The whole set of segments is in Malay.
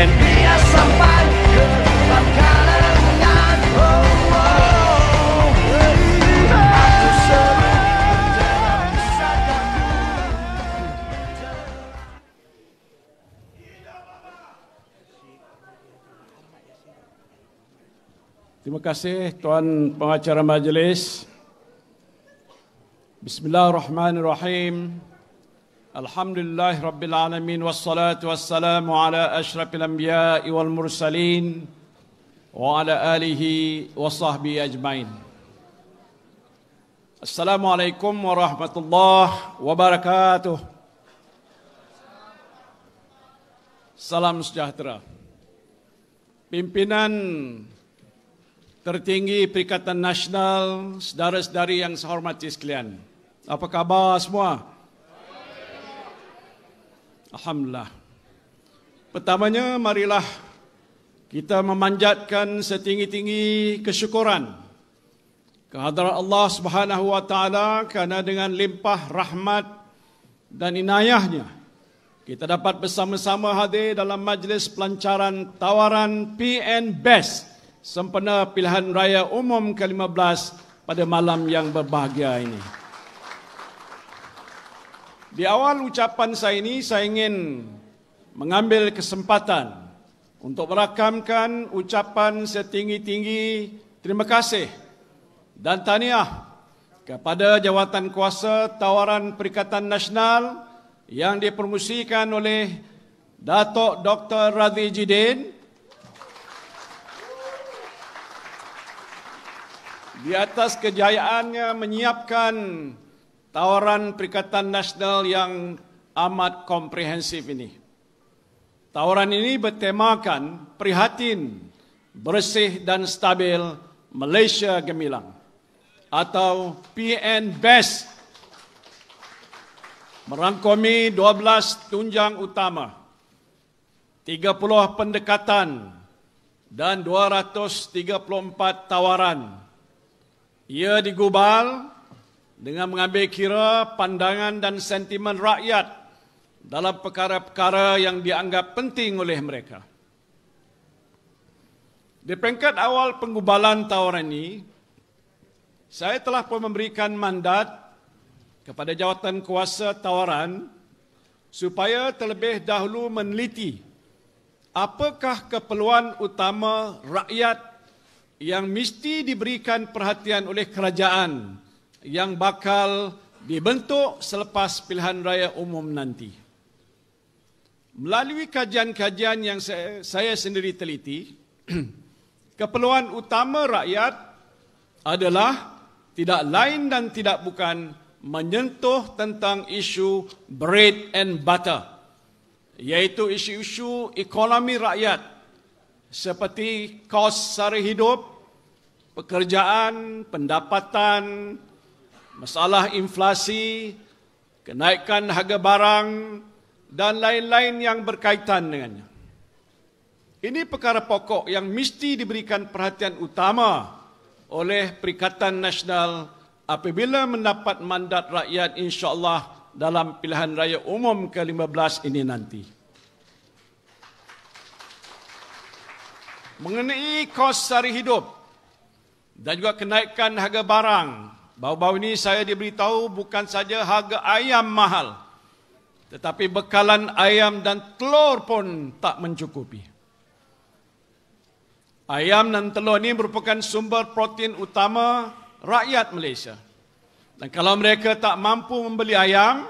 Brian. Terima kasih Tuan Pengacara Majlis. Bismillahirrahmanirrahim. Alhamdulillah Rabbil Alamin Wassalatu wassalamu ala ashrafil anbiya wal mursalin Wa ala alihi wa sahbihi ajmain Assalamualaikum warahmatullahi wabarakatuh Salam sejahtera Pimpinan tertinggi Perikatan Nasional Sedara-sedari yang saya hormati sekalian Apa khabar semua? Semua? Alhamdulillah. Pertamanya marilah kita memanjatkan setinggi-tinggi kesyukuran kehadiran Allah Subhanahu Wa Taala kerana dengan limpah rahmat dan inayahnya kita dapat bersama-sama hadir dalam majlis pelancaran tawaran PN Best sempena pilihan raya umum ke-15 pada malam yang berbahagia ini. Di awal ucapan saya ini, saya ingin mengambil kesempatan untuk merakamkan ucapan setinggi-tinggi terima kasih dan tahniah kepada jawatan kuasa tawaran Perikatan Nasional yang dipromosikan oleh Datuk Dr. Radhi Jidin di atas kejayaannya menyiapkan tawaran Perikatan Nasional yang amat komprehensif ini. Tawaran ini bertemakan prihatin, bersih dan stabil Malaysia Gemilang atau PN Best merangkumi 12 tunjang utama, 30 pendekatan dan 234 tawaran. Ia digubal dengan mengambil kira pandangan dan sentimen rakyat dalam perkara-perkara yang dianggap penting oleh mereka. Di peringkat awal penggubalan tawaran ini, saya telah pun memberikan mandat kepada jawatan kuasa tawaran supaya terlebih dahulu meneliti apakah keperluan utama rakyat yang mesti diberikan perhatian oleh kerajaan yang bakal dibentuk selepas pilihan raya umum nanti. Melalui kajian-kajian yang saya, saya sendiri teliti, keperluan utama rakyat adalah tidak lain dan tidak bukan menyentuh tentang isu bread and butter iaitu isu-isu ekonomi rakyat seperti kos sara hidup, pekerjaan, pendapatan, masalah inflasi, kenaikan harga barang dan lain-lain yang berkaitan dengannya. Ini perkara pokok yang mesti diberikan perhatian utama oleh Perikatan Nasional apabila mendapat mandat rakyat insya-Allah dalam pilihan raya umum ke-15 ini nanti. Mengenai kos sehari hidup dan juga kenaikan harga barang Bau-bau ini saya diberitahu bukan saja harga ayam mahal. Tetapi bekalan ayam dan telur pun tak mencukupi. Ayam dan telur ini merupakan sumber protein utama rakyat Malaysia. Dan kalau mereka tak mampu membeli ayam,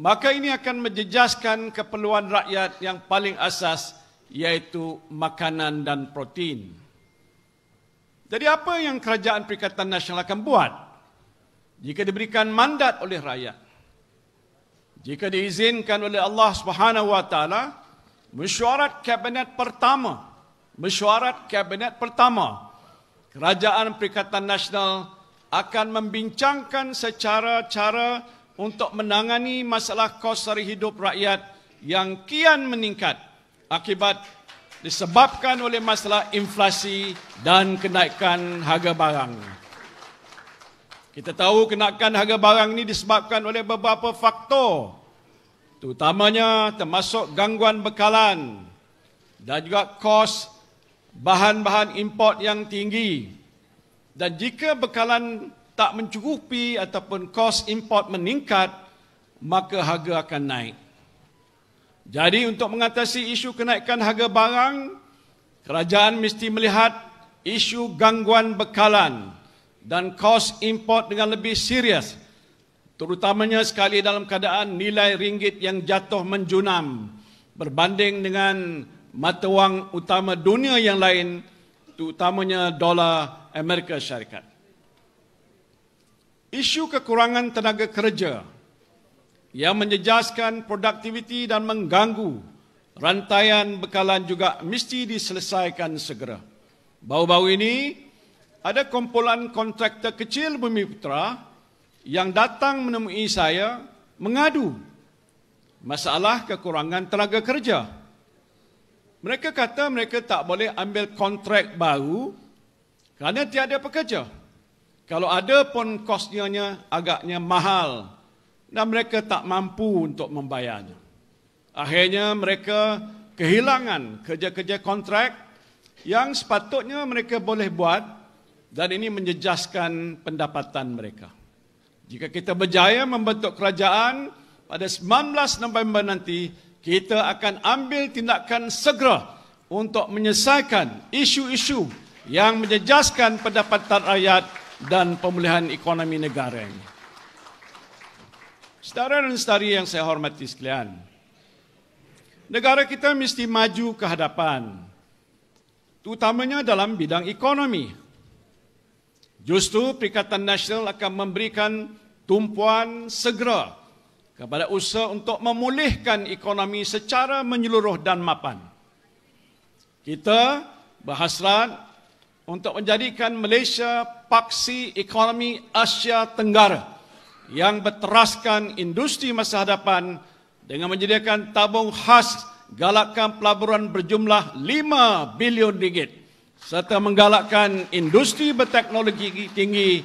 maka ini akan menjejaskan keperluan rakyat yang paling asas iaitu makanan dan protein. Jadi apa yang kerajaan Perikatan Nasional akan buat? Jika diberikan mandat oleh rakyat. Jika diizinkan oleh Allah Subhanahu Wa Taala, mesyuarat kabinet pertama, mesyuarat kabinet pertama, kerajaan Perikatan Nasional akan membincangkan secara cara untuk menangani masalah kos sari hidup rakyat yang kian meningkat akibat disebabkan oleh masalah inflasi dan kenaikan harga barang. Kita tahu kenaikan harga barang ini disebabkan oleh beberapa faktor. Terutamanya termasuk gangguan bekalan dan juga kos bahan-bahan import yang tinggi. Dan jika bekalan tak mencukupi ataupun kos import meningkat, maka harga akan naik. Jadi untuk mengatasi isu kenaikan harga barang, kerajaan mesti melihat isu gangguan bekalan dan kos import dengan lebih serius. Terutamanya sekali dalam keadaan nilai ringgit yang jatuh menjunam berbanding dengan mata wang utama dunia yang lain, terutamanya dolar Amerika Syarikat. Isu kekurangan tenaga kerja yang menjejaskan produktiviti dan mengganggu rantaian bekalan juga mesti diselesaikan segera. Bau-bau ini ada kumpulan kontraktor kecil Bumi Putra yang datang menemui saya mengadu masalah kekurangan tenaga kerja. Mereka kata mereka tak boleh ambil kontrak baru kerana tiada pekerja. Kalau ada pun kosnya agaknya mahal dan mereka tak mampu untuk membayarnya. Akhirnya mereka kehilangan kerja-kerja kontrak yang sepatutnya mereka boleh buat dan ini menjejaskan pendapatan mereka. Jika kita berjaya membentuk kerajaan pada 19 November nanti, kita akan ambil tindakan segera untuk menyelesaikan isu-isu yang menjejaskan pendapatan rakyat dan pemulihan ekonomi negara ini. Setara dan setari yang saya hormati sekalian, negara kita mesti maju ke hadapan, terutamanya dalam bidang ekonomi. Justru Perikatan Nasional akan memberikan tumpuan segera kepada usaha untuk memulihkan ekonomi secara menyeluruh dan mapan. Kita berhasrat untuk menjadikan Malaysia paksi ekonomi Asia Tenggara yang berteraskan industri masa hadapan dengan menyediakan tabung khas galakkan pelaburan berjumlah 5 bilion ringgit serta menggalakkan industri berteknologi tinggi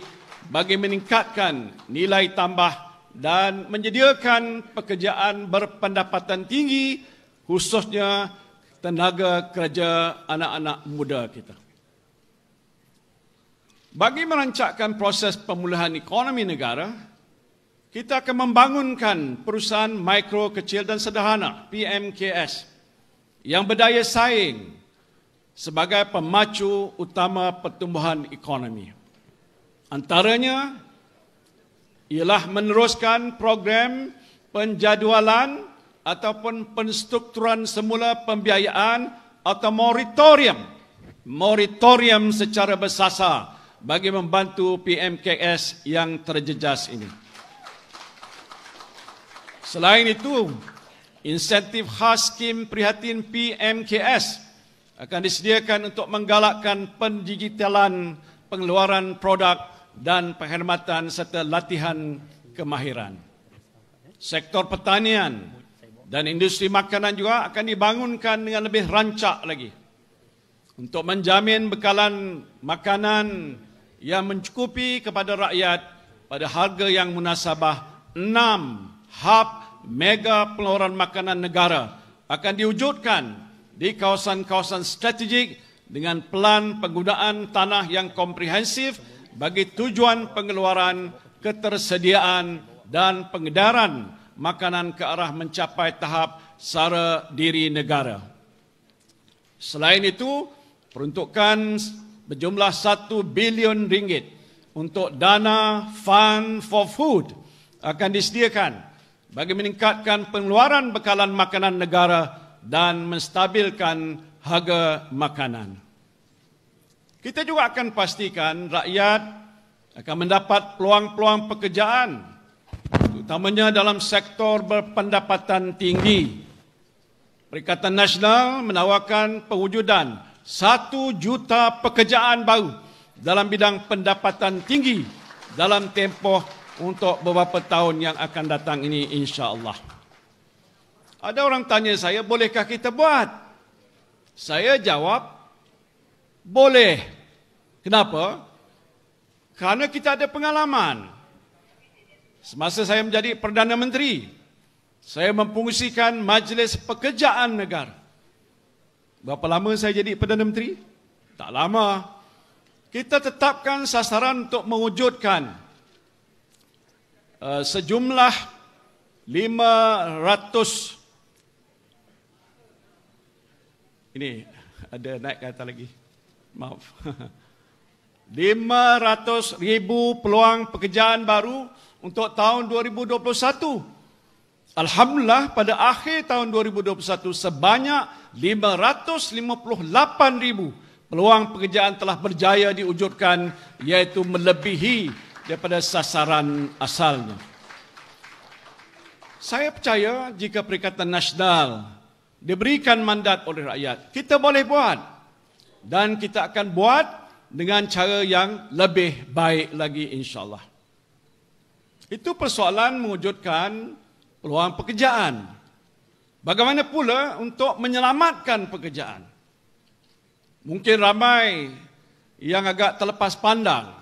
bagi meningkatkan nilai tambah dan menyediakan pekerjaan berpendapatan tinggi khususnya tenaga kerja anak-anak muda kita. Bagi merancangkan proses pemulihan ekonomi negara, kita akan membangunkan perusahaan mikro kecil dan sederhana PMKS yang berdaya saing sebagai pemacu utama pertumbuhan ekonomi. Antaranya ialah meneruskan program penjadualan ataupun penstrukturan semula pembiayaan atau moratorium moratorium secara bersasar bagi membantu PMKS yang terjejas ini. Selain itu, insentif khas skim prihatin PMKS akan disediakan untuk menggalakkan pendigitalan pengeluaran produk dan penghematan serta latihan kemahiran. Sektor pertanian dan industri makanan juga akan dibangunkan dengan lebih rancak lagi untuk menjamin bekalan makanan yang mencukupi kepada rakyat pada harga yang munasabah hub mega pengeluaran makanan negara akan diwujudkan di kawasan-kawasan strategik dengan pelan penggunaan tanah yang komprehensif bagi tujuan pengeluaran, ketersediaan dan pengedaran makanan ke arah mencapai tahap sara diri negara. Selain itu, peruntukan berjumlah 1 bilion ringgit untuk dana Fund for Food akan disediakan bagi meningkatkan pengeluaran bekalan makanan negara dan menstabilkan harga makanan. Kita juga akan pastikan rakyat akan mendapat peluang-peluang pekerjaan terutamanya dalam sektor berpendapatan tinggi. Perikatan Nasional menawarkan pewujudan satu juta pekerjaan baru dalam bidang pendapatan tinggi dalam tempoh untuk beberapa tahun yang akan datang ini insya-Allah. Ada orang tanya saya, bolehkah kita buat? Saya jawab, boleh. Kenapa? Kerana kita ada pengalaman. Semasa saya menjadi Perdana Menteri, saya mempungsikan Majlis Pekerjaan Negara. Berapa lama saya jadi Perdana Menteri? Tak lama. Kita tetapkan sasaran untuk mewujudkan Eh, sejumlah 500 ini ada naik kata lagi maaf 500 ribu peluang pekerjaan baru untuk tahun 2021 Alhamdulillah pada akhir tahun 2021 sebanyak 558 ribu peluang pekerjaan telah berjaya diwujudkan iaitu melebihi daripada sasaran asalnya. Saya percaya jika Perikatan Nasional diberikan mandat oleh rakyat, kita boleh buat dan kita akan buat dengan cara yang lebih baik lagi insyaAllah. Itu persoalan mewujudkan peluang pekerjaan. Bagaimana pula untuk menyelamatkan pekerjaan? Mungkin ramai yang agak terlepas pandang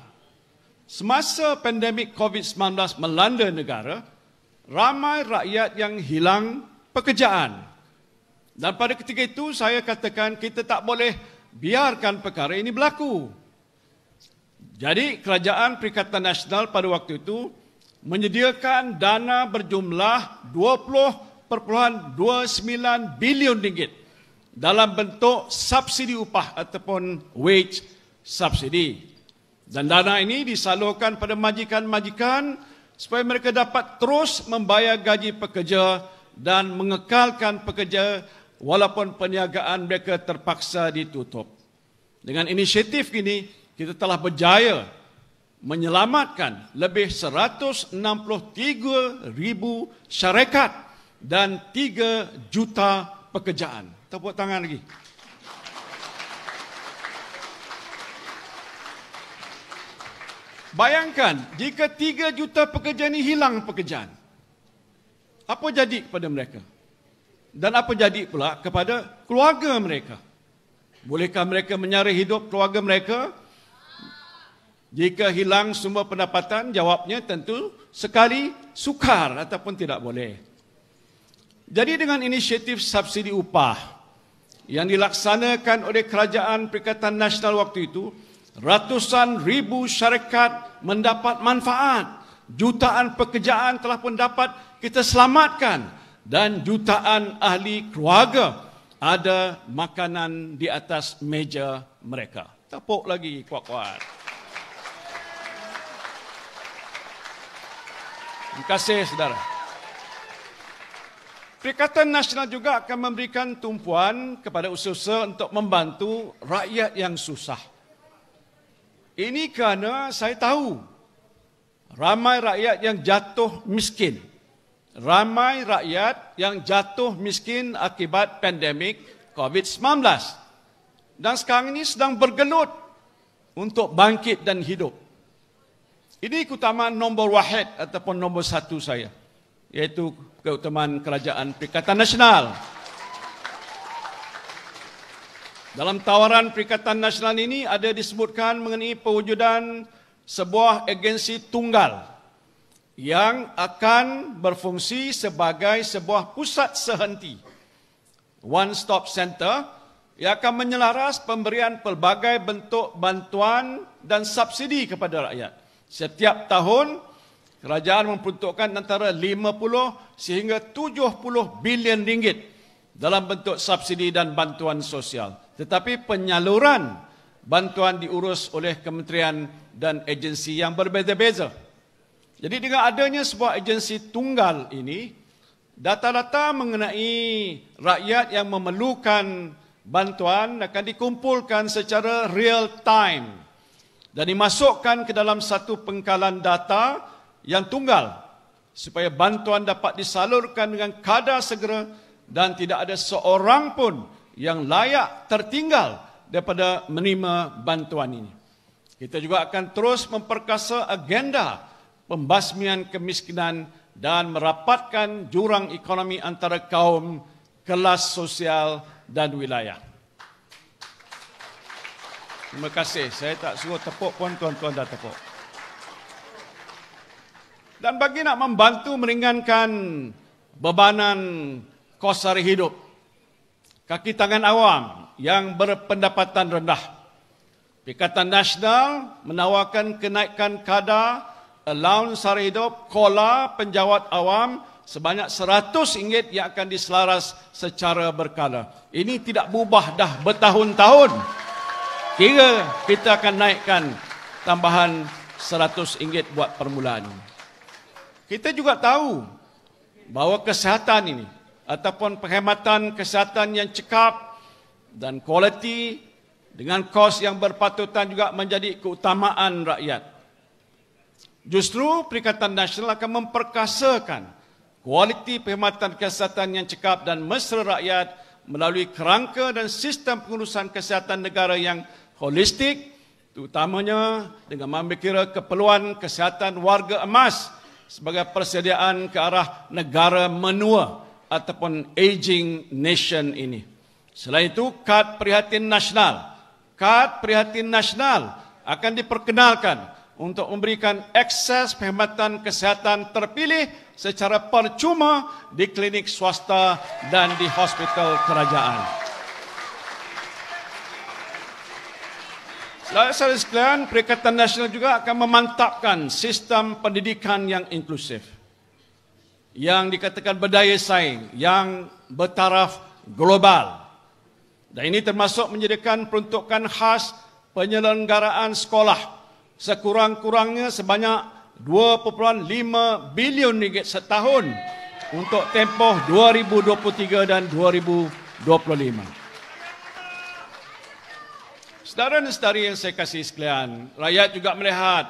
Semasa pandemik COVID-19 melanda negara, ramai rakyat yang hilang pekerjaan. Dan pada ketika itu saya katakan kita tak boleh biarkan perkara ini berlaku. Jadi Kerajaan Perikatan Nasional pada waktu itu menyediakan dana berjumlah 20.29 bilion ringgit dalam bentuk subsidi upah ataupun wage subsidi. Dan dana ini disalurkan pada majikan-majikan supaya mereka dapat terus membayar gaji pekerja dan mengekalkan pekerja walaupun perniagaan mereka terpaksa ditutup. Dengan inisiatif ini, kita telah berjaya menyelamatkan lebih 163 ribu syarikat dan 3 juta pekerjaan. Tepuk tangan lagi. Bayangkan jika 3 juta pekerja ini hilang pekerjaan. Apa jadi kepada mereka? Dan apa jadi pula kepada keluarga mereka? Bolehkah mereka menyara hidup keluarga mereka? Jika hilang semua pendapatan, jawabnya tentu sekali sukar ataupun tidak boleh. Jadi dengan inisiatif subsidi upah yang dilaksanakan oleh kerajaan Perikatan Nasional waktu itu, Ratusan ribu syarikat mendapat manfaat. Jutaan pekerjaan telah pun dapat kita selamatkan. Dan jutaan ahli keluarga ada makanan di atas meja mereka. Tepuk lagi kuat-kuat. Terima kasih saudara. Perikatan Nasional juga akan memberikan tumpuan kepada usaha-usaha untuk membantu rakyat yang susah. Ini kerana saya tahu ramai rakyat yang jatuh miskin. Ramai rakyat yang jatuh miskin akibat pandemik COVID-19. Dan sekarang ini sedang bergelut untuk bangkit dan hidup. Ini keutamaan nombor wahid ataupun nombor satu saya. Iaitu keutamaan Kerajaan Perikatan Nasional. Nasional. Dalam tawaran Perikatan Nasional ini ada disebutkan mengenai perwujudan sebuah agensi tunggal yang akan berfungsi sebagai sebuah pusat sehenti one stop center yang akan menyelaras pemberian pelbagai bentuk bantuan dan subsidi kepada rakyat. Setiap tahun kerajaan memperuntukkan antara 50 sehingga 70 bilion ringgit dalam bentuk subsidi dan bantuan sosial tetapi penyaluran bantuan diurus oleh kementerian dan agensi yang berbeza-beza. Jadi dengan adanya sebuah agensi tunggal ini, data-data mengenai rakyat yang memerlukan bantuan akan dikumpulkan secara real time dan dimasukkan ke dalam satu pengkalan data yang tunggal supaya bantuan dapat disalurkan dengan kadar segera dan tidak ada seorang pun yang layak tertinggal daripada menerima bantuan ini. Kita juga akan terus memperkasa agenda pembasmian kemiskinan dan merapatkan jurang ekonomi antara kaum, kelas sosial dan wilayah. Terima kasih. Saya tak suruh tepuk pun tuan-tuan dah tepuk. Dan bagi nak membantu meringankan bebanan kos hari hidup, kaki tangan awam yang berpendapatan rendah. Pikatan Nasional menawarkan kenaikan kadar allowance sara hidup kola penjawat awam sebanyak RM100 yang akan diselaras secara berkala. Ini tidak berubah dah bertahun-tahun. Kira kita akan naikkan tambahan RM100 buat permulaan. Kita juga tahu bahawa kesihatan ini ataupun perkhidmatan kesihatan yang cekap dan kualiti dengan kos yang berpatutan juga menjadi keutamaan rakyat. Justru Perikatan Nasional akan memperkasakan kualiti perkhidmatan kesihatan yang cekap dan mesra rakyat melalui kerangka dan sistem pengurusan kesihatan negara yang holistik terutamanya dengan mengambil kira keperluan kesihatan warga emas sebagai persediaan ke arah negara menua ataupun aging nation ini. Selain itu, kad prihatin nasional. Kad prihatin nasional akan diperkenalkan untuk memberikan akses perkhidmatan kesihatan terpilih secara percuma di klinik swasta dan di hospital kerajaan. Selain sekalian, Perikatan Nasional juga akan memantapkan sistem pendidikan yang inklusif yang dikatakan berdaya saing, yang bertaraf global. Dan ini termasuk menyediakan peruntukan khas penyelenggaraan sekolah sekurang-kurangnya sebanyak 2.5 bilion ringgit setahun untuk tempoh 2023 dan 2025. Saudara dan saudari yang saya kasih sekalian, rakyat juga melihat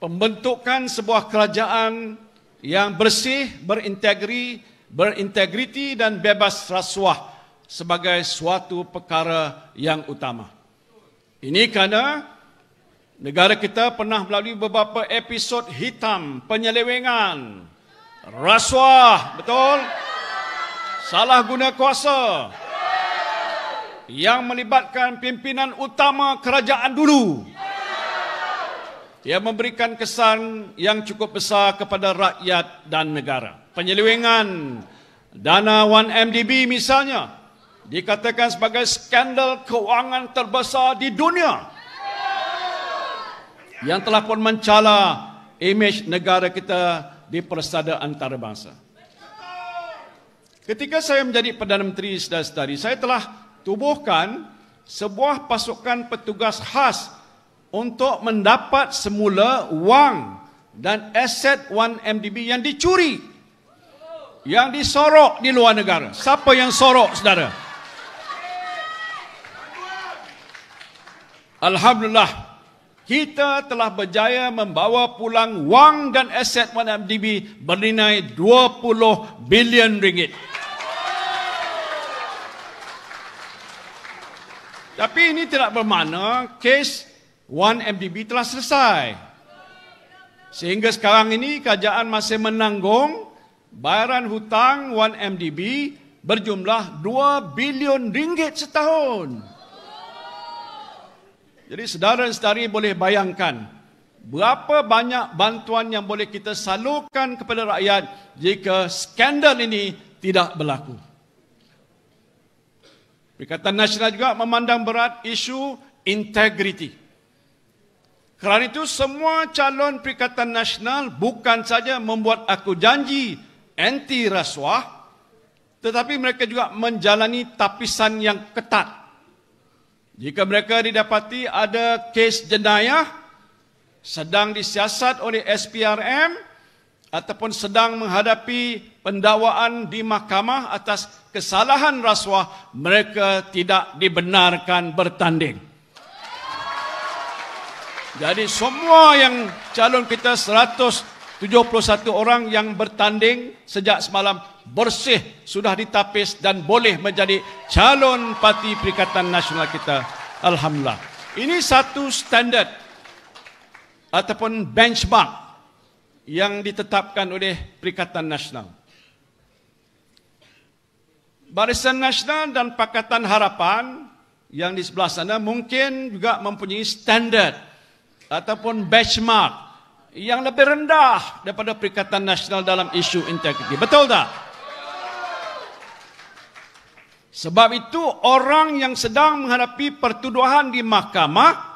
pembentukan sebuah kerajaan yang bersih, berintegri, berintegriti dan bebas rasuah sebagai suatu perkara yang utama. Ini kerana negara kita pernah melalui beberapa episod hitam, penyelewengan, rasuah, betul? Salah guna kuasa yang melibatkan pimpinan utama kerajaan dulu. Ya. Ia memberikan kesan yang cukup besar kepada rakyat dan negara. Penyelewengan dana 1MDB misalnya dikatakan sebagai skandal kewangan terbesar di dunia yang telah pun mencala imej negara kita di persada antarabangsa. Ketika saya menjadi Perdana Menteri sedari-sedari, saya telah tubuhkan sebuah pasukan petugas khas untuk mendapat semula wang dan aset 1MDB yang dicuri yang disorok di luar negara siapa yang sorok saudara Alhamdulillah kita telah berjaya membawa pulang wang dan aset 1MDB bernilai 20 bilion ringgit tapi ini tidak bermakna kes 1MDB telah selesai. Sehingga sekarang ini kerajaan masih menanggung bayaran hutang 1MDB berjumlah 2 bilion ringgit setahun. Jadi saudara saudari boleh bayangkan berapa banyak bantuan yang boleh kita salurkan kepada rakyat jika skandal ini tidak berlaku. Perikatan Nasional juga memandang berat isu integriti. Kerana itu semua calon Perikatan Nasional bukan saja membuat aku janji anti rasuah tetapi mereka juga menjalani tapisan yang ketat. Jika mereka didapati ada kes jenayah sedang disiasat oleh SPRM ataupun sedang menghadapi pendakwaan di mahkamah atas kesalahan rasuah, mereka tidak dibenarkan bertanding. Jadi semua yang calon kita 171 orang yang bertanding sejak semalam bersih sudah ditapis dan boleh menjadi calon parti Perikatan Nasional kita. Alhamdulillah. Ini satu standard ataupun benchmark yang ditetapkan oleh Perikatan Nasional. Barisan Nasional dan Pakatan Harapan yang di sebelah sana mungkin juga mempunyai standard ataupun benchmark yang lebih rendah daripada Perikatan Nasional dalam isu integriti. Betul tak? Sebab itu orang yang sedang menghadapi pertuduhan di mahkamah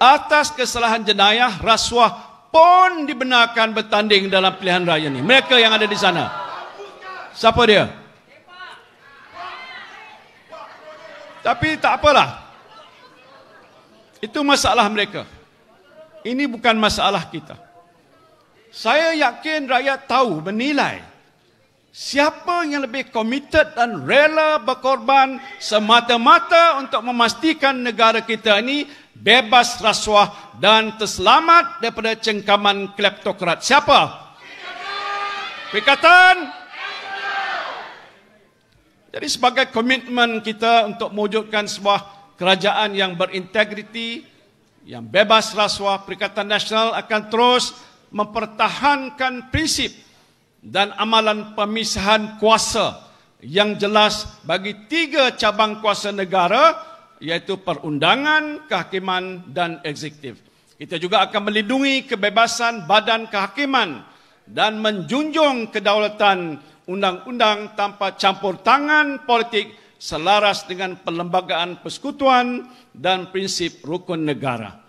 atas kesalahan jenayah rasuah pun dibenarkan bertanding dalam pilihan raya ini. Mereka yang ada di sana. Siapa dia? Tapi tak apalah. Itu masalah mereka ini bukan masalah kita. Saya yakin rakyat tahu menilai siapa yang lebih komited dan rela berkorban semata-mata untuk memastikan negara kita ini bebas rasuah dan terselamat daripada cengkaman kleptokrat. Siapa? Perikatan. Jadi sebagai komitmen kita untuk mewujudkan sebuah kerajaan yang berintegriti, yang bebas rasuah Perikatan Nasional akan terus mempertahankan prinsip dan amalan pemisahan kuasa yang jelas bagi tiga cabang kuasa negara iaitu perundangan, kehakiman dan eksekutif. Kita juga akan melindungi kebebasan badan kehakiman dan menjunjung kedaulatan undang-undang tanpa campur tangan politik selaras dengan perlembagaan persekutuan dan prinsip rukun negara.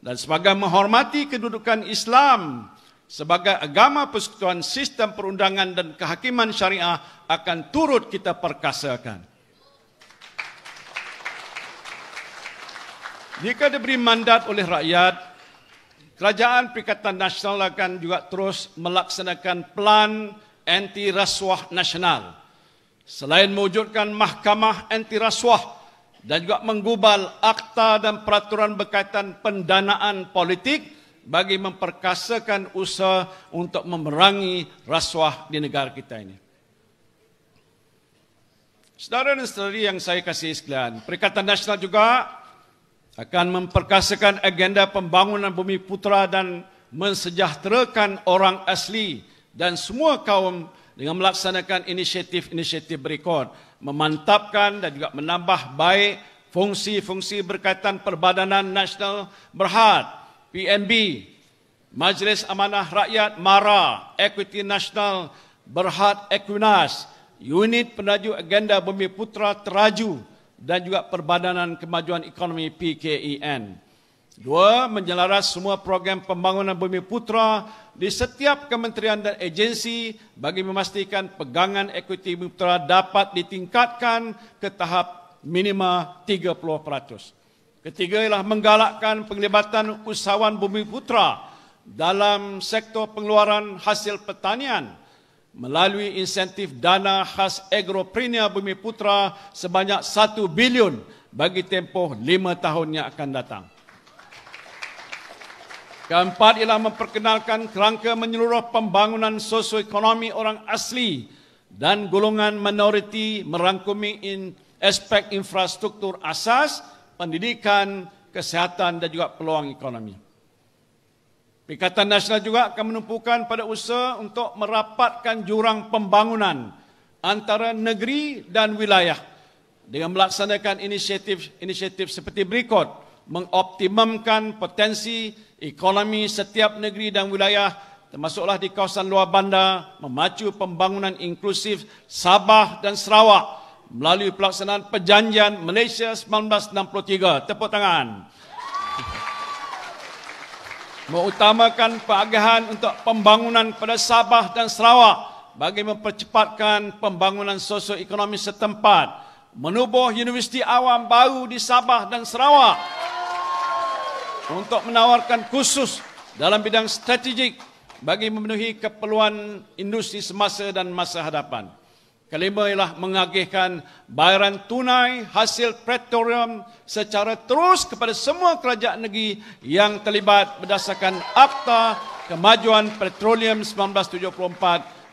Dan sebagai menghormati kedudukan Islam sebagai agama persekutuan sistem perundangan dan kehakiman syariah akan turut kita perkasakan. Jika diberi mandat oleh rakyat, Kerajaan Perikatan Nasional akan juga terus melaksanakan pelan anti rasuah nasional. Selain mewujudkan mahkamah anti rasuah dan juga menggubal akta dan peraturan berkaitan pendanaan politik bagi memperkasakan usaha untuk memerangi rasuah di negara kita ini. Saudara dan saudari yang saya kasih sekalian, Perikatan Nasional juga akan memperkasakan agenda pembangunan bumi putra dan mensejahterakan orang asli dan semua kaum dengan melaksanakan inisiatif-inisiatif berikut memantapkan dan juga menambah baik fungsi-fungsi berkaitan perbadanan nasional berhad PNB Majlis Amanah Rakyat MARA Equity National Berhad Equinas Unit Penaju Agenda Bumi Putra Teraju dan juga Perbadanan Kemajuan Ekonomi PKEN Dua, menjelaras semua program pembangunan bumi putra di setiap kementerian dan agensi bagi memastikan pegangan ekuiti bumi putra dapat ditingkatkan ke tahap minima 30%. Ketiga ialah menggalakkan penglibatan usahawan bumi putra dalam sektor pengeluaran hasil pertanian melalui insentif dana khas agropreneur bumi putra sebanyak 1 bilion bagi tempoh 5 tahun yang akan datang. Keempat ialah memperkenalkan kerangka menyeluruh pembangunan sosioekonomi orang asli dan golongan minoriti merangkumi in aspek infrastruktur asas, pendidikan, kesihatan dan juga peluang ekonomi. Pekatan Nasional juga akan menumpukan pada usaha untuk merapatkan jurang pembangunan antara negeri dan wilayah dengan melaksanakan inisiatif-inisiatif seperti berikut mengoptimumkan potensi ekonomi setiap negeri dan wilayah termasuklah di kawasan luar bandar memacu pembangunan inklusif Sabah dan Sarawak melalui pelaksanaan perjanjian Malaysia 1963. Tepuk tangan. Mengutamakan pengagihan untuk pembangunan pada Sabah dan Sarawak bagi mempercepatkan pembangunan sosioekonomi setempat. Menubuh universiti awam baru di Sabah dan Sarawak untuk menawarkan khusus dalam bidang strategik bagi memenuhi keperluan industri semasa dan masa hadapan. Kelima ialah mengagihkan bayaran tunai hasil pretorium secara terus kepada semua kerajaan negeri yang terlibat berdasarkan Akta Kemajuan Petroleum 1974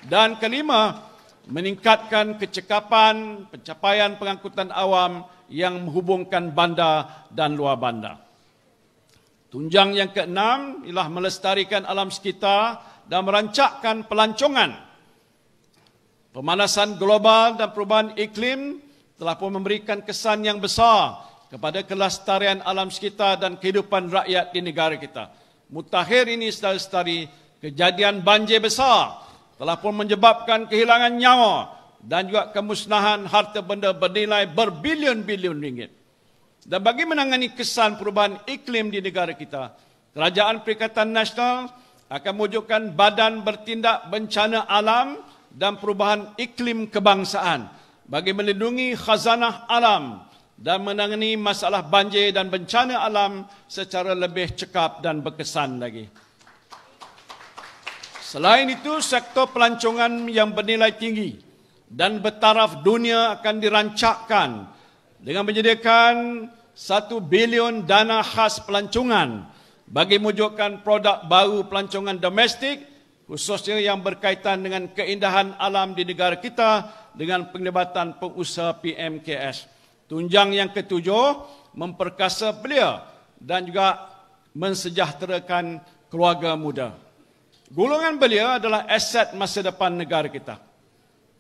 dan kelima meningkatkan kecekapan pencapaian pengangkutan awam yang menghubungkan bandar dan luar bandar. Tunjang yang keenam ialah melestarikan alam sekitar dan merancakkan pelancongan. Pemanasan global dan perubahan iklim telah pun memberikan kesan yang besar kepada kelestarian alam sekitar dan kehidupan rakyat di negara kita. Mutakhir ini sedar-sedari kejadian banjir besar telah pun menyebabkan kehilangan nyawa dan juga kemusnahan harta benda bernilai berbilion-bilion ringgit. Dan bagi menangani kesan perubahan iklim di negara kita, Kerajaan Perikatan Nasional akan mewujudkan badan bertindak bencana alam dan perubahan iklim kebangsaan bagi melindungi khazanah alam dan menangani masalah banjir dan bencana alam secara lebih cekap dan berkesan lagi. Selain itu, sektor pelancongan yang bernilai tinggi dan bertaraf dunia akan dirancakkan dengan menyediakan 1 bilion dana khas pelancongan bagi mewujudkan produk baru pelancongan domestik khususnya yang berkaitan dengan keindahan alam di negara kita dengan penglibatan pengusaha PMKS. Tunjang yang ketujuh memperkasa belia dan juga mensejahterakan keluarga muda. golongan belia adalah aset masa depan negara kita.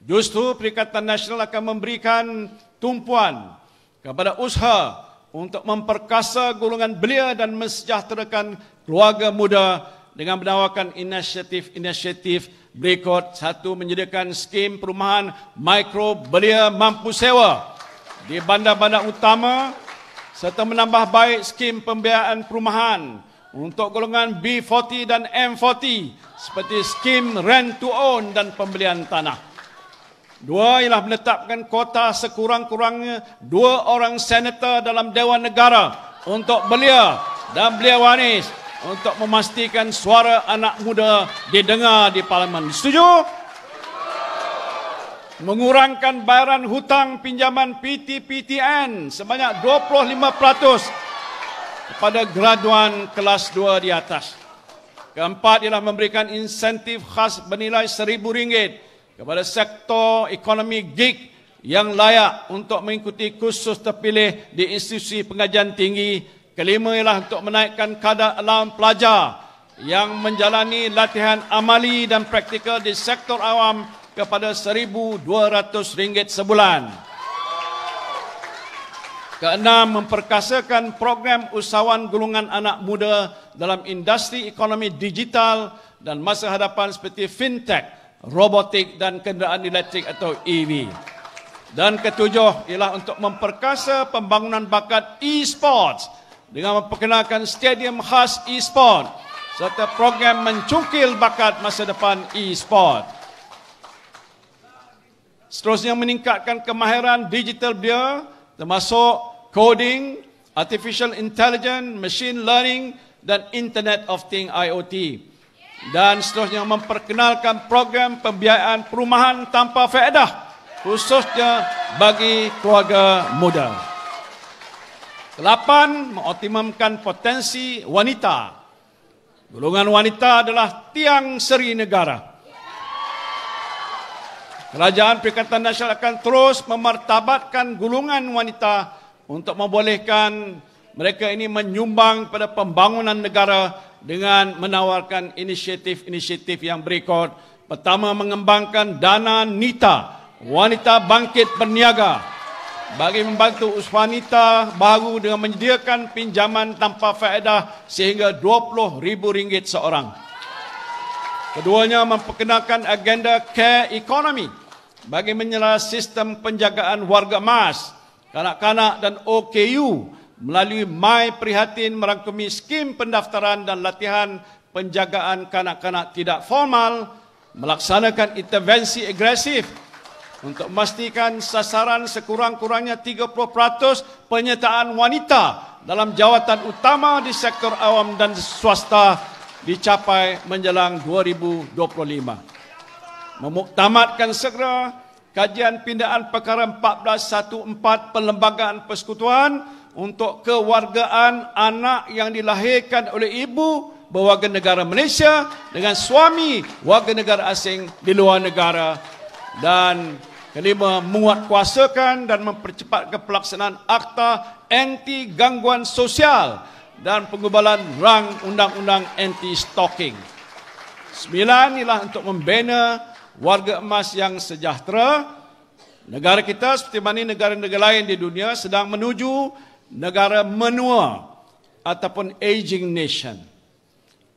Justru Perikatan Nasional akan memberikan tumpuan kepada usaha untuk memperkasa golongan belia dan mensejahterakan keluarga muda dengan menawarkan inisiatif-inisiatif berikut satu menyediakan skim perumahan mikro belia mampu sewa di bandar-bandar utama serta menambah baik skim pembiayaan perumahan untuk golongan B40 dan M40 seperti skim rent to own dan pembelian tanah. Dua ialah menetapkan kota sekurang-kurangnya dua orang senator dalam Dewan Negara untuk belia dan belia wanis untuk memastikan suara anak muda didengar di parlimen. Setuju? Mengurangkan bayaran hutang pinjaman PTPTN sebanyak 25% kepada graduan kelas 2 di atas. Keempat ialah memberikan insentif khas bernilai RM1,000 kepada sektor ekonomi gig yang layak untuk mengikuti kursus terpilih di institusi pengajian tinggi. Kelima ialah untuk menaikkan kadar alam pelajar yang menjalani latihan amali dan praktikal di sektor awam kepada RM1,200 sebulan. Keenam, memperkasakan program usahawan gulungan anak muda dalam industri ekonomi digital dan masa hadapan seperti fintech robotik dan kenderaan elektrik atau EV. Dan ketujuh ialah untuk memperkasa pembangunan bakat e-sports dengan memperkenalkan stadium khas e-sport serta program mencukil bakat masa depan e-sport. Seterusnya meningkatkan kemahiran digital beliau termasuk coding, artificial intelligence, machine learning dan internet of thing IoT dan seterusnya memperkenalkan program pembiayaan perumahan tanpa faedah khususnya bagi keluarga muda. Kelapan, mengoptimumkan potensi wanita. Golongan wanita adalah tiang seri negara. Kerajaan Perikatan Nasional akan terus memertabatkan golongan wanita untuk membolehkan mereka ini menyumbang pada pembangunan negara dengan menawarkan inisiatif-inisiatif yang berikut. Pertama, mengembangkan dana NITA, Wanita Bangkit Perniaga. Bagi membantu usaha wanita baru dengan menyediakan pinjaman tanpa faedah sehingga RM20,000 seorang. Keduanya, memperkenalkan agenda care economy bagi menyelah sistem penjagaan warga emas, kanak-kanak dan OKU melalui My Prihatin merangkumi skim pendaftaran dan latihan penjagaan kanak-kanak tidak formal melaksanakan intervensi agresif untuk memastikan sasaran sekurang-kurangnya 30% penyertaan wanita dalam jawatan utama di sektor awam dan swasta dicapai menjelang 2025. Memuktamadkan segera kajian pindaan perkara 1414 Perlembagaan Persekutuan untuk kewargaan anak yang dilahirkan oleh ibu berwarga negara Malaysia dengan suami warga negara asing di luar negara dan kelima menguatkuasakan dan mempercepatkan pelaksanaan akta anti gangguan sosial dan pengubalan rang undang-undang anti stalking. Sembilan ialah untuk membina warga emas yang sejahtera. Negara kita seperti mana negara-negara lain di dunia sedang menuju negara menua ataupun aging nation.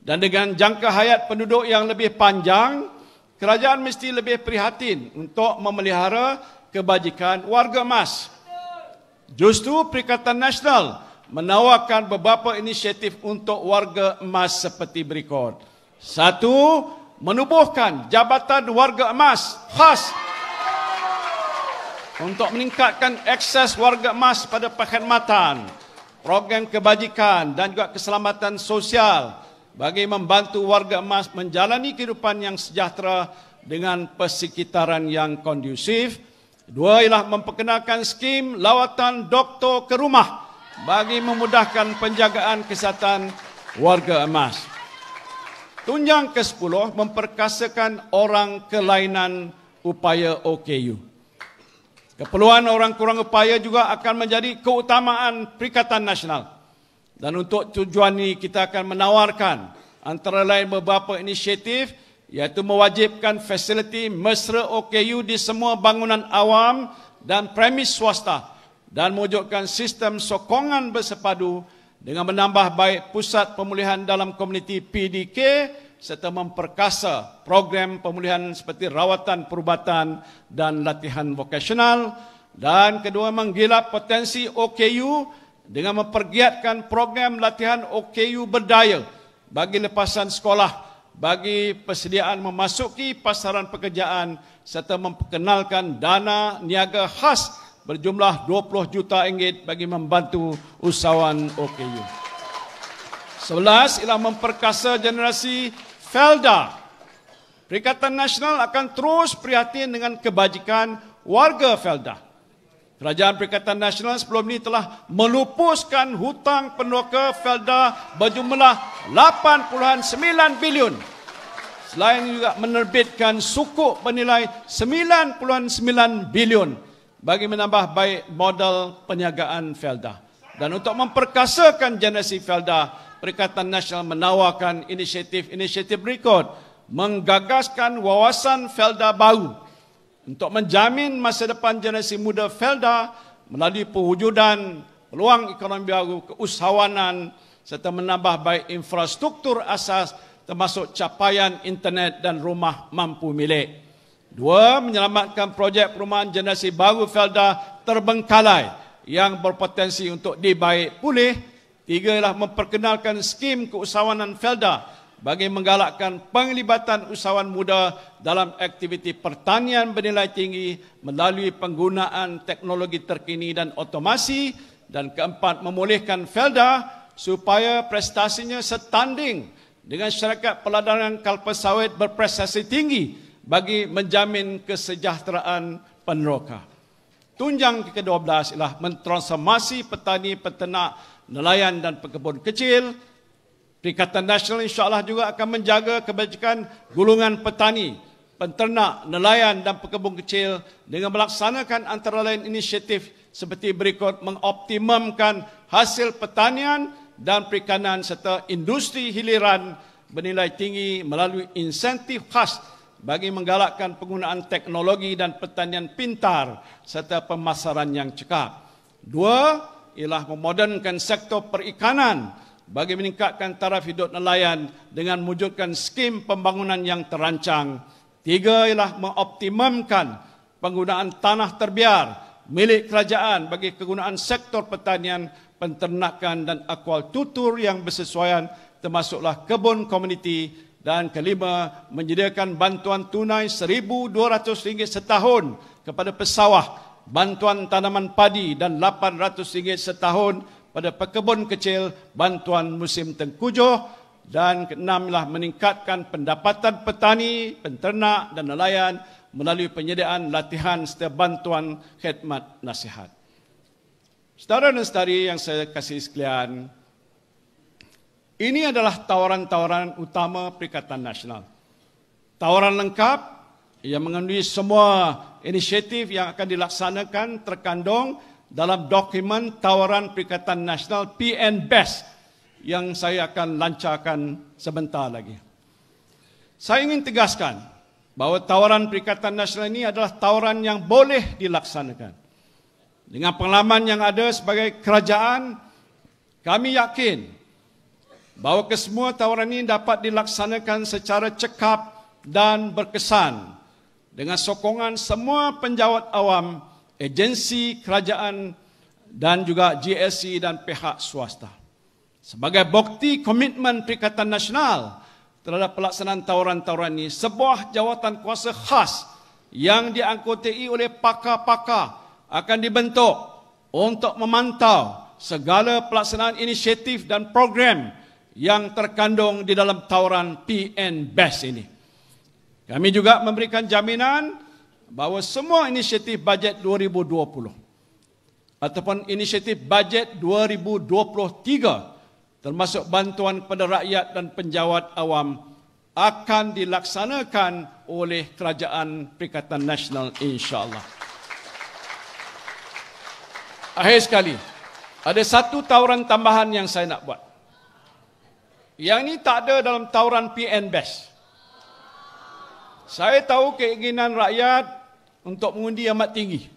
Dan dengan jangka hayat penduduk yang lebih panjang, kerajaan mesti lebih prihatin untuk memelihara kebajikan warga emas. Justru Perikatan Nasional menawarkan beberapa inisiatif untuk warga emas seperti berikut. Satu, menubuhkan Jabatan Warga Emas khas untuk meningkatkan akses warga emas pada perkhidmatan, program kebajikan dan juga keselamatan sosial bagi membantu warga emas menjalani kehidupan yang sejahtera dengan persekitaran yang kondusif. Dua ialah memperkenalkan skim lawatan doktor ke rumah bagi memudahkan penjagaan kesihatan warga emas. Tunjang ke-10 memperkasakan orang kelainan upaya OKU. Keperluan orang kurang upaya juga akan menjadi keutamaan Perikatan Nasional. Dan untuk tujuan ini kita akan menawarkan antara lain beberapa inisiatif iaitu mewajibkan fasiliti mesra OKU di semua bangunan awam dan premis swasta dan mewujudkan sistem sokongan bersepadu dengan menambah baik pusat pemulihan dalam komuniti PDK serta memperkasa program pemulihan seperti rawatan perubatan dan latihan vokasional dan kedua menggilap potensi OKU dengan mempergiatkan program latihan OKU berdaya bagi lepasan sekolah bagi persediaan memasuki pasaran pekerjaan serta memperkenalkan dana niaga khas berjumlah 20 juta ringgit bagi membantu usahawan OKU. Sebelas ialah memperkasa generasi Felda. Perikatan Nasional akan terus prihatin dengan kebajikan warga Felda. Kerajaan Perikatan Nasional sebelum ini telah melupuskan hutang penuaka Felda berjumlah 89 bilion. Selain juga menerbitkan suku bernilai 99 bilion bagi menambah baik modal penyagaan Felda. Dan untuk memperkasakan generasi Felda, Perikatan Nasional menawarkan inisiatif-inisiatif berikut menggagaskan wawasan Felda baru untuk menjamin masa depan generasi muda Felda melalui perwujudan peluang ekonomi baru keusahawanan serta menambah baik infrastruktur asas termasuk capaian internet dan rumah mampu milik. Dua, menyelamatkan projek perumahan generasi baru Felda terbengkalai yang berpotensi untuk dibaik pulih Tiga ialah memperkenalkan skim keusahawanan Felda bagi menggalakkan penglibatan usahawan muda dalam aktiviti pertanian bernilai tinggi melalui penggunaan teknologi terkini dan otomasi dan keempat memulihkan Felda supaya prestasinya setanding dengan syarikat peladangan kelapa sawit berprestasi tinggi bagi menjamin kesejahteraan peneroka. Tunjang ke-12 ialah mentransformasi petani petenak nelayan dan pekebun kecil. Perikatan Nasional insyaAllah juga akan menjaga kebajikan gulungan petani, penternak, nelayan dan pekebun kecil dengan melaksanakan antara lain inisiatif seperti berikut mengoptimumkan hasil pertanian dan perikanan serta industri hiliran bernilai tinggi melalui insentif khas bagi menggalakkan penggunaan teknologi dan pertanian pintar serta pemasaran yang cekap. Dua, ialah memodernkan sektor perikanan bagi meningkatkan taraf hidup nelayan dengan mewujudkan skim pembangunan yang terancang. Tiga ialah mengoptimumkan penggunaan tanah terbiar milik kerajaan bagi kegunaan sektor pertanian, penternakan dan akuakultur yang bersesuaian termasuklah kebun komuniti dan kelima menyediakan bantuan tunai RM1200 setahun kepada pesawah bantuan tanaman padi dan RM800 setahun pada pekebun kecil, bantuan musim tengkujuh dan keenamlah meningkatkan pendapatan petani, penternak dan nelayan melalui penyediaan latihan serta bantuan khidmat nasihat. Saudara dan saudari yang saya kasih sekalian, ini adalah tawaran-tawaran utama Perikatan Nasional. Tawaran lengkap yang mengandungi semua inisiatif yang akan dilaksanakan terkandung dalam dokumen tawaran Perikatan Nasional PNBEST yang saya akan lancarkan sebentar lagi. Saya ingin tegaskan bahawa tawaran Perikatan Nasional ini adalah tawaran yang boleh dilaksanakan. Dengan pengalaman yang ada sebagai kerajaan, kami yakin bahawa kesemua tawaran ini dapat dilaksanakan secara cekap dan berkesan dengan sokongan semua penjawat awam, agensi kerajaan dan juga GSC e dan pihak swasta. Sebagai bukti komitmen Perikatan Nasional terhadap pelaksanaan tawaran-tawaran ini, sebuah jawatan kuasa khas yang diangkutai oleh pakar-pakar akan dibentuk untuk memantau segala pelaksanaan inisiatif dan program yang terkandung di dalam tawaran PN ini. Kami juga memberikan jaminan bahawa semua inisiatif bajet 2020 ataupun inisiatif bajet 2023 termasuk bantuan kepada rakyat dan penjawat awam akan dilaksanakan oleh kerajaan Perikatan Nasional insya-Allah. Akhir sekali, ada satu tawaran tambahan yang saya nak buat. Yang ini tak ada dalam tawaran PN Best. Saya tahu keinginan rakyat untuk mengundi amat tinggi.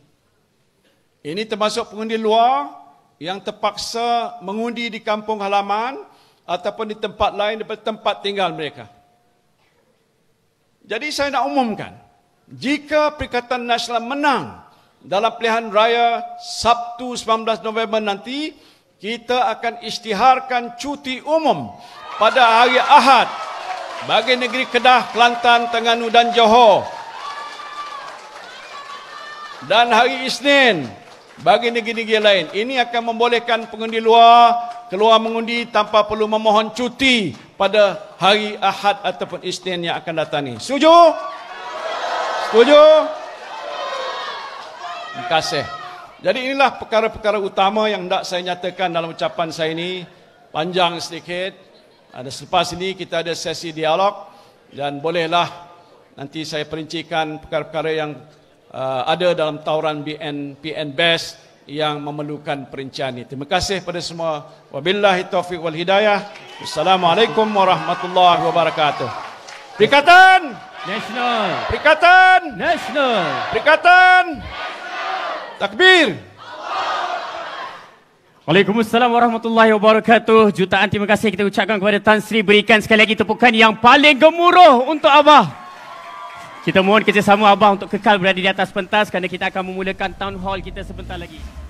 Ini termasuk pengundi luar yang terpaksa mengundi di kampung halaman ataupun di tempat lain daripada tempat tinggal mereka. Jadi saya nak umumkan, jika Perikatan Nasional menang dalam pilihan raya Sabtu 19 November nanti, kita akan istiharkan cuti umum pada hari Ahad bagi negeri Kedah, Kelantan, Terengganu dan Johor. Dan hari Isnin bagi negeri-negeri lain. Ini akan membolehkan pengundi luar keluar mengundi tanpa perlu memohon cuti pada hari Ahad ataupun Isnin yang akan datang ini. Setuju? Setuju? Terima kasih. Jadi inilah perkara-perkara utama yang hendak saya nyatakan dalam ucapan saya ini. Panjang sedikit. Ada selepas ini kita ada sesi dialog dan bolehlah nanti saya perincikan perkara-perkara yang uh, ada dalam tawaran BN PN Best yang memerlukan perincian ini. Terima kasih kepada semua. Wabillahi taufik wal hidayah. Assalamualaikum warahmatullahi wabarakatuh. Perikatan National. Perikatan National. Perikatan National. Takbir. Waalaikumsalam warahmatullahi wabarakatuh. Jutaan terima kasih kita ucapkan kepada Tan Sri. Berikan sekali lagi tepukan yang paling gemuruh untuk Abah. Kita mohon kerjasama Abah untuk kekal berada di atas pentas kerana kita akan memulakan town hall kita sebentar lagi.